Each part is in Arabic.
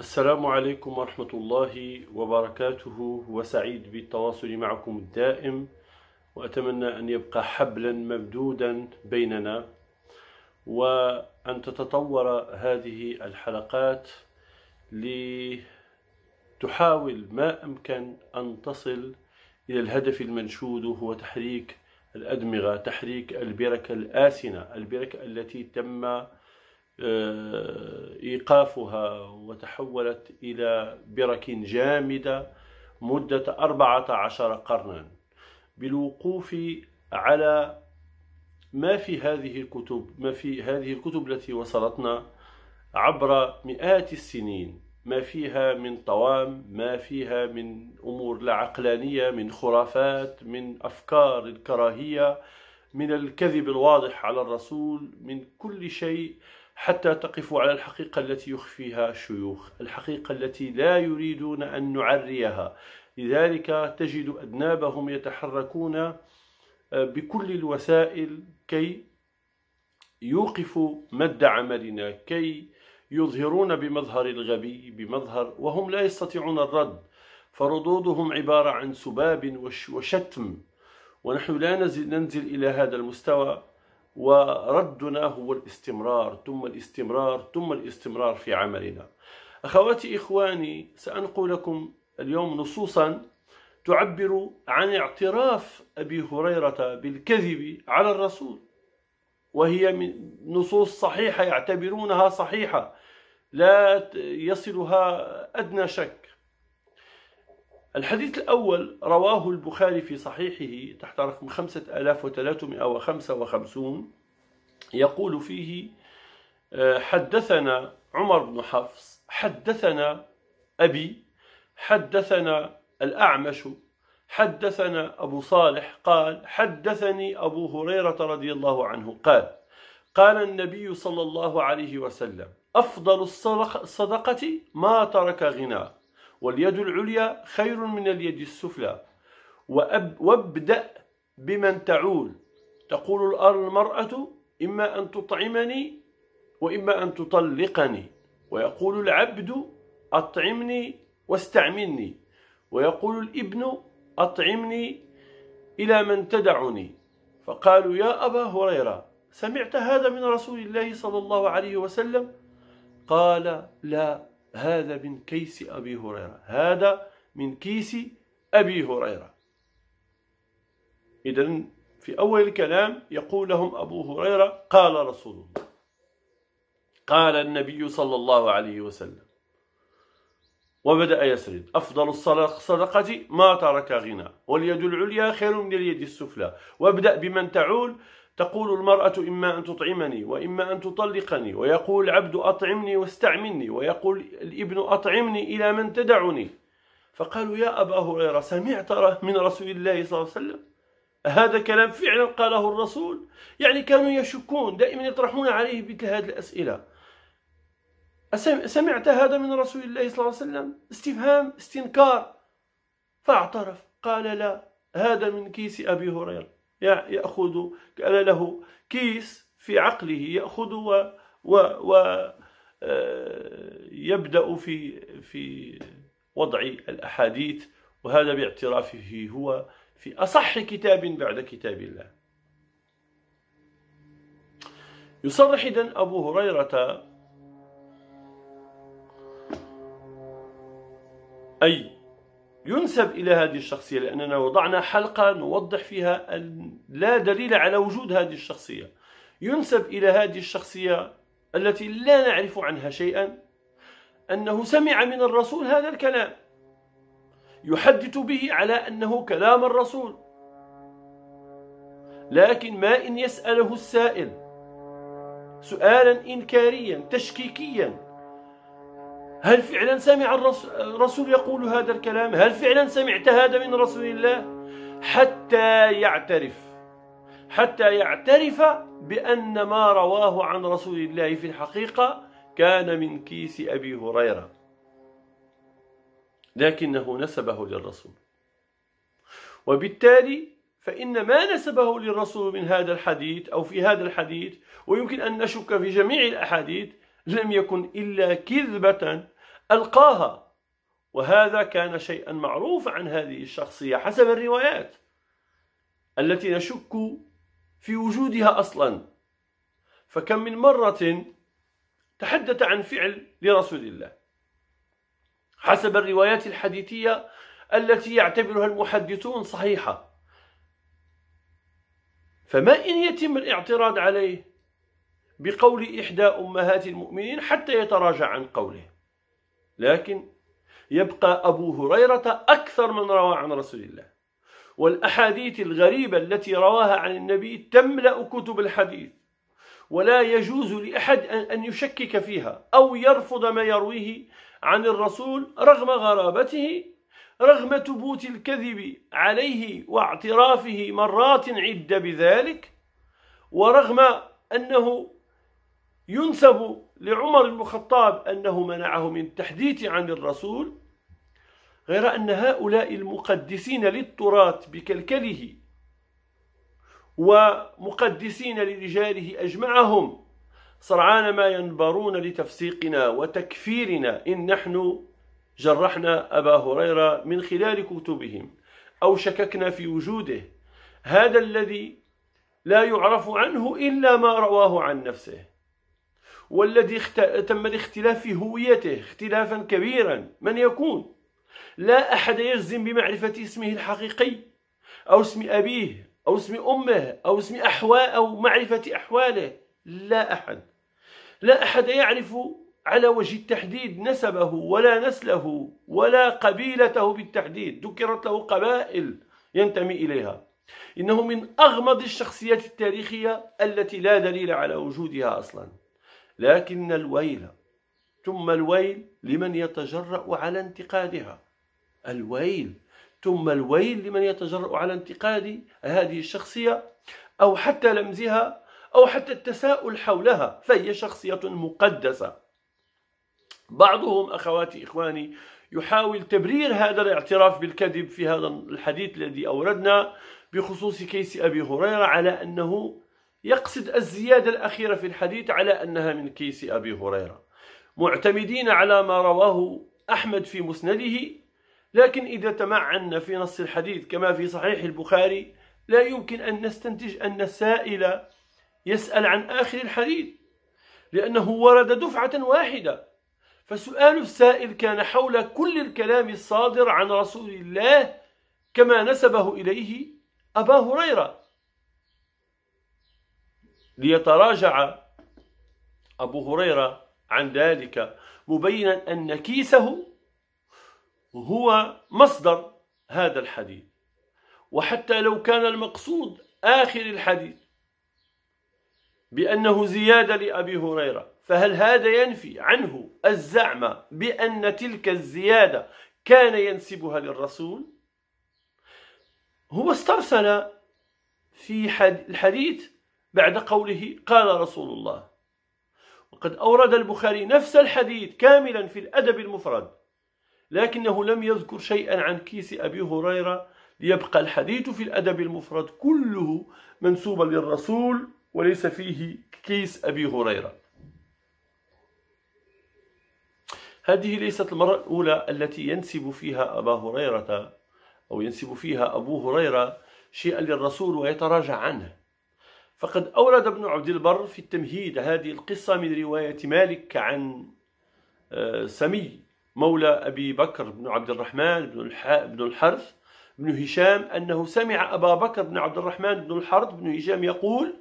السلام عليكم ورحمة الله وبركاته وسعيد بالتواصل معكم الدائم وأتمنى أن يبقى حبلا ممدودا بيننا وأن تتطور هذه الحلقات لتحاول ما أمكن أن تصل إلى الهدف المنشود وهو تحريك الأدمغة تحريك البركة الآسنة البركة التي تم آه، إيقافها وتحولت إلى برك جامدة مدة 14 قرنا بالوقوف على ما في هذه الكتب ما في هذه الكتب التي وصلتنا عبر مئات السنين ما فيها من طوام ما فيها من أمور لا عقلانية من خرافات من أفكار الكراهية من الكذب الواضح على الرسول من كل شيء حتى تقفوا على الحقيقة التي يخفيها الشيوخ الحقيقة التي لا يريدون أن نعريها لذلك تجد أذنابهم يتحركون آه، بكل الوسائل كي يوقفوا مد عملنا كي يظهرون بمظهر الغبي بمظهر وهم لا يستطيعون الرد فردودهم عبارة عن سباب وشتم ونحن لا ننزل إلى هذا المستوى وردنا هو الاستمرار ثم الاستمرار ثم الاستمرار في عملنا أخواتي إخواني سأنقل لكم اليوم نصوصا تعبر عن اعتراف أبي هريرة بالكذب على الرسول وهي من نصوص صحيحة يعتبرونها صحيحة لا يصلها أدنى شك الحديث الأول رواه البخاري في صحيحه تحت رقم 5355 يقول فيه آه، حدثنا عمر بن حفص حدثنا أبي حدثنا الأعمش حدثنا أبو صالح قال حدثني أبو هريرة رضي الله عنه قال قال النبي صلى الله عليه وسلم أفضل الصدقة ما ترك غناء واليد العليا خير من اليد السفلى وابدأ بمن تعول تقول الآن المرأة إما أن تطعمني وإما أن تطلقني ويقول العبد أطعمني واستعملني ويقول الابن أطعمني إلى من تدعني فقالوا يا أبا هريرة سمعت هذا من رسول الله صلى الله عليه وسلم قال لا هذا من كيس أبي هريرة هذا من كيس أبي هريرة إذا في أول الكلام يقول لهم أبو هريرة قال رسول الله قال النبي صلى الله عليه وسلم وبدأ يسرد أفضل الصدقة ما ترك غنى واليد العليا خير من اليد السفلى وابدأ بمن تعول تقول المرأة إما أن تطعمني وإما أن تطلقني ويقول العبد أطعمني واستعملني ويقول الابن أطعمني إلى من تدعني فقالوا يا أبا هريرة سمعت من رسول الله صلى الله عليه وسلم هذا كلام فعلا قاله الرسول يعني كانوا يشكون دائما يطرحون عليه مثل هذه الأسئلة سمعت هذا من رسول الله صلى الله عليه وسلم استفهام استنكار فاعترف قال لا هذا من كيس أبي هريرة يأخذ كان له كيس في عقله يأخذ و, و, و آه، يبدأ في في وضع الأحاديث وهذا باعترافه هو في أصح كتاب بعد كتاب الله يصرح إذن أبو هريرة أي ينسب إلى هذه الشخصية لأننا وضعنا حلقة نوضح فيها لا دليل على وجود هذه الشخصية ينسب إلى هذه الشخصية التي لا نعرف عنها شيئا أنه سمع من الرسول هذا الكلام يحدث به على أنه كلام الرسول لكن ما إن يسأله السائل سؤالا إنكاريا تشكيكيا هل فعلا سمع الرسول يقول هذا الكلام هل فعلا سمعت هذا من رسول الله حتى يعترف حتى يعترف بأن ما رواه عن رسول الله في الحقيقة كان من كيس أبي هريرة لكنه نسبه للرسول وبالتالي فإن ما نسبه للرسول من هذا الحديث أو في هذا الحديث ويمكن أن نشك في جميع الأحاديث لم يكن إلا كذبة ألقاها وهذا كان شيئا معروف عن هذه الشخصية حسب الروايات التي نشك في وجودها أصلا فكم من مرة تحدث عن فعل لرسول الله حسب الروايات الحديثية التي يعتبرها المحدثون صحيحة فما إن يتم الاعتراض عليه بقول إحدى أمهات المؤمنين حتى يتراجع عن قوله لكن يبقى أبو هريرة أكثر من روى عن رسول الله والأحاديث الغريبة التي رواها عن النبي تملأ كتب الحديث ولا يجوز لأحد أن يشكك فيها أو يرفض ما يرويه عن الرسول رغم غرابته رغم تبوت الكذب عليه واعترافه مرات عدة بذلك ورغم أنه ينسب لعمر بن الخطاب أنه منعه من التحديث عن الرسول غير أن هؤلاء المقدسين للتراث بكلكله ومقدسين لرجاله أجمعهم سرعان ما ينبرون لتفسيقنا وتكفيرنا إن نحن جرحنا أبا هريرة من خلال كتبهم أو شككنا في وجوده هذا الذي لا يعرف عنه إلا ما رواه عن نفسه والذي تم الاختلاف في هويته اختلافا كبيرا من يكون لا أحد يجزم بمعرفة اسمه الحقيقي أو اسم أبيه أو اسم أمه أو اسم أحوال أو معرفة أحواله لا أحد لا أحد يعرف على وجه التحديد نسبه ولا نسله ولا قبيلته بالتحديد ذكرت له قبائل ينتمي إليها إنه من أغمض الشخصيات التاريخية التي لا دليل على وجودها أصلاً لكن الويل ثم الويل لمن يتجرأ على انتقادها الويل ثم الويل لمن يتجرأ على انتقاد هذه الشخصية أو حتى لمزها أو حتى التساؤل حولها فهي شخصية مقدسة بعضهم أخواتي إخواني يحاول تبرير هذا الاعتراف بالكذب في هذا الحديث الذي أوردنا بخصوص كيس أبي هريرة على أنه يقصد الزيادة الأخيرة في الحديث على أنها من كيس أبي هريرة معتمدين على ما رواه أحمد في مسنده لكن إذا تمعنا في نص الحديث كما في صحيح البخاري لا يمكن أن نستنتج أن السائل يسأل عن آخر الحديث لأنه ورد دفعة واحدة فسؤال السائل كان حول كل الكلام الصادر عن رسول الله كما نسبه إليه أبا هريرة ليتراجع أبو هريرة عن ذلك مبينا أن كيسه هو مصدر هذا الحديث وحتى لو كان المقصود آخر الحديث بأنه زيادة لأبي هريرة فهل هذا ينفي عنه الزعم بأن تلك الزيادة كان ينسبها للرسول هو استرسل في الحديث بعد قوله قال رسول الله وقد أورد البخاري نفس الحديث كاملا في الأدب المفرد لكنه لم يذكر شيئا عن كيس أبي هريرة ليبقى الحديث في الأدب المفرد كله منسوبا للرسول وليس فيه كيس أبي هريرة هذه ليست المرة الأولى التي ينسب فيها أبا هريرة أو ينسب فيها أبو هريرة شيئا للرسول ويتراجع عنه فقد أورد ابن عبد البر في التمهيد هذه القصة من رواية مالك عن آه، سمي مولى أبي بكر بن عبد الرحمن بن الحرث بن هشام أنه سمع أبا بكر بن عبد الرحمن بن الحرث بن هشام يقول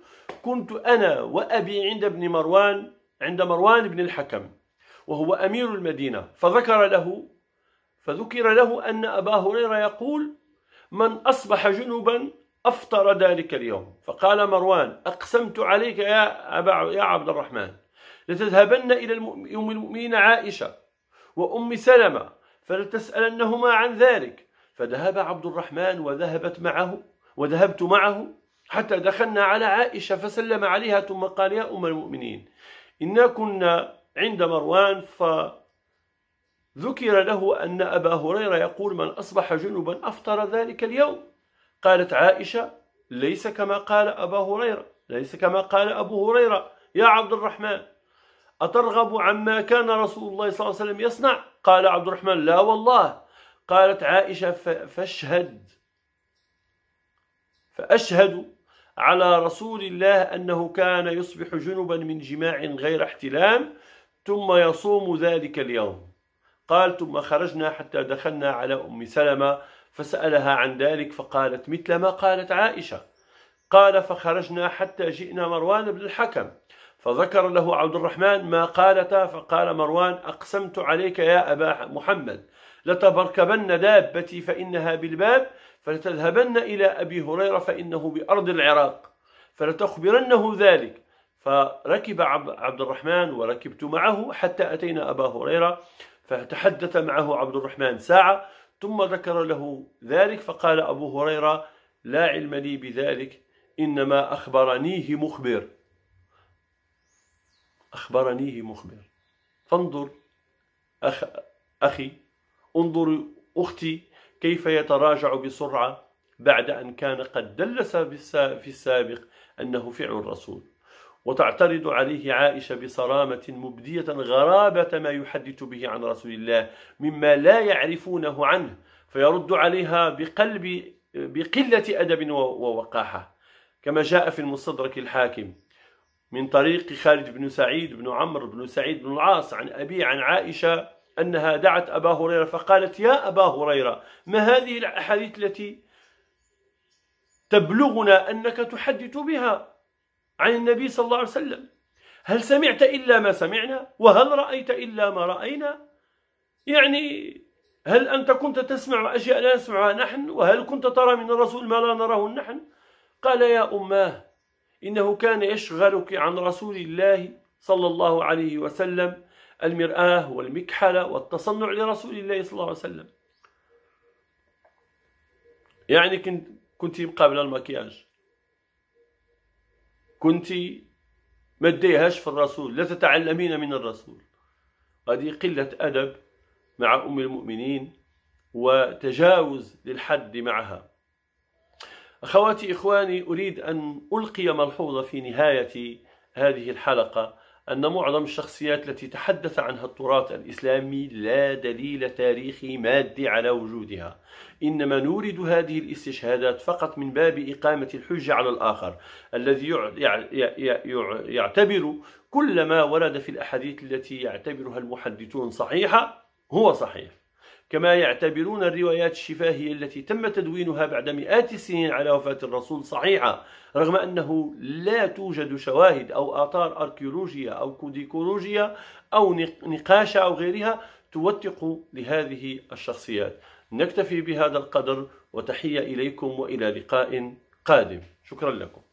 كنت أنا وأبي عند ابن مروان عند مروان بن الحكم وهو أمير المدينة فذكر له فذكر له أن أبا هريرة يقول من أصبح جنبا أفطر ذلك اليوم فقال مروان أقسمت عليك يا, أبا يا عبد الرحمن لتذهبن إلى أم المؤمنين عائشة وأم سلمة فلتسألنهما عن ذلك فذهب عبد الرحمن وذهبت معه وذهبت معه حتى دخلنا على عائشة فسلم عليها ثم قال يا أم المؤمنين إنا كنا عند مروان فذكر له أن أبا هريرة يقول من أصبح جنبا أفطر ذلك اليوم قالت عائشة ليس كما قال أبا هريرة ليس كما قال أبو هريرة يا عبد الرحمن أترغب عما كان رسول الله صلى الله عليه وسلم يصنع قال عبد الرحمن لا والله قالت عائشة فاشهد فأشهد على رسول الله أنه كان يصبح جنبا من جماع غير احتلام ثم يصوم ذلك اليوم قال ثم خرجنا حتى دخلنا على أم سلمة فسألها عن ذلك فقالت مثل ما قالت عائشة قال فخرجنا حتى جئنا مروان بن الحكم فذكر له عبد الرحمن ما قالتا فقال مروان أقسمت عليك يا أبا محمد لتبركبن دابتي فإنها بالباب فلتذهبن إلى أبي هريرة فإنه بأرض العراق فلتخبرنه ذلك فركب عبد الرحمن وركبت معه حتى أتينا أبا هريرة فتحدث معه عبد الرحمن ساعة ثم ذكر له ذلك فقال أبو هريرة لا علم لي بذلك إنما أخبرنيه مخبر أخبرنيه مخبر فانظر أخ أخي انظر أختي كيف يتراجع بسرعة بعد أن كان قد دلس في السابق أنه فعل الرسول وتعترض عليه عائشة بصرامة مبدية غرابة ما يحدث به عن رسول الله مما لا يعرفونه عنه فيرد عليها بقلب بقلة أدب ووقاحة كما جاء في المستدرك الحاكم من طريق خالد بن سعيد بن عمرو بن سعيد بن العاص عن أبي عن عائشة أنها دعت أبا هريرة فقالت يا أبا هريرة ما هذه الأحاديث التي تبلغنا أنك تحدث بها عن النبي صلى الله عليه وسلم هل سمعت إلا ما سمعنا وهل رأيت إلا ما رأينا يعني هل أنت كنت تسمع أشياء لا نسمعها نحن وهل كنت ترى من الرسول ما لا نراه نحن قال يا أماه إنه كان يشغلك عن رسول الله صلى الله عليه وسلم المرآة والمكحلة والتصنع لرسول الله صلى الله عليه وسلم يعني كنت كنت مقابله المكياج كنت ما تديهاش في الرسول لا تتعلمين من الرسول هذه قلة أدب مع أم المؤمنين وتجاوز للحد معها أخواتي إخواني أريد أن ألقي ملحوظة في نهاية هذه الحلقة أن معظم الشخصيات التي تحدث عنها التراث الإسلامي لا دليل تاريخي مادي على وجودها إنما نورد هذه الاستشهادات فقط من باب إقامة الحجة على الآخر الذي يعتبر كل ما ورد في الأحاديث التي يعتبرها المحدثون صحيحة هو صحيح كما يعتبرون الروايات الشفاهية التي تم تدوينها بعد مئات السنين على وفاة الرسول صحيحة رغم أنه لا توجد شواهد أو آثار أركيولوجية أو كوديكولوجية أو نقاشة أو غيرها توثق لهذه الشخصيات نكتفي بهذا القدر وتحية إليكم وإلى لقاء قادم شكرا لكم